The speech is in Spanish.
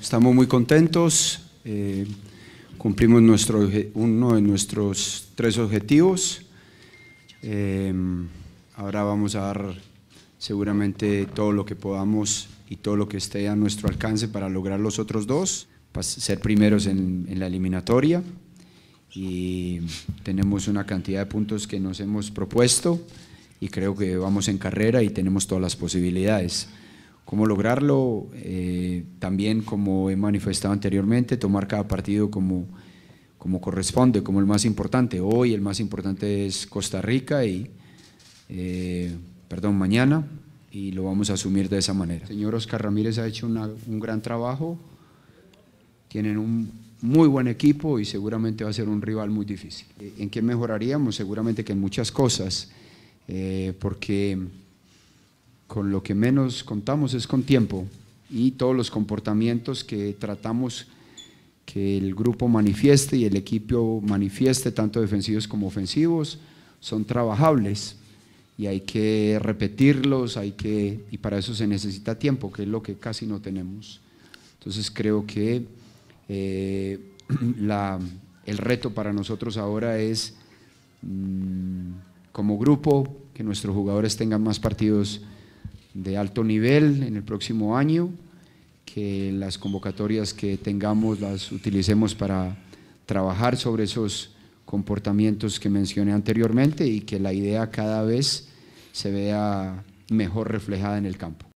Estamos muy contentos, eh, cumplimos nuestro, uno de nuestros tres objetivos. Eh, ahora vamos a dar seguramente todo lo que podamos y todo lo que esté a nuestro alcance para lograr los otros dos, para ser primeros en, en la eliminatoria. Y tenemos una cantidad de puntos que nos hemos propuesto y creo que vamos en carrera y tenemos todas las posibilidades. ¿Cómo lograrlo? Eh, también, como he manifestado anteriormente, tomar cada partido como, como corresponde, como el más importante. Hoy el más importante es Costa Rica y, eh, perdón, mañana, y lo vamos a asumir de esa manera. El señor Oscar Ramírez ha hecho un gran trabajo, tienen un muy buen equipo y seguramente va a ser un rival muy difícil. ¿En qué mejoraríamos? Seguramente que en muchas cosas, eh, porque con lo que menos contamos es con tiempo y todos los comportamientos que tratamos que el grupo manifieste y el equipo manifieste, tanto defensivos como ofensivos, son trabajables y hay que repetirlos, hay que, y para eso se necesita tiempo, que es lo que casi no tenemos. Entonces creo que eh, el reto para nosotros ahora es, mm, como grupo, que nuestros jugadores tengan más partidos de alto nivel en el próximo año, que las convocatorias que tengamos las utilicemos para trabajar sobre esos comportamientos que mencioné anteriormente y que la idea cada vez se vea mejor reflejada en el campo.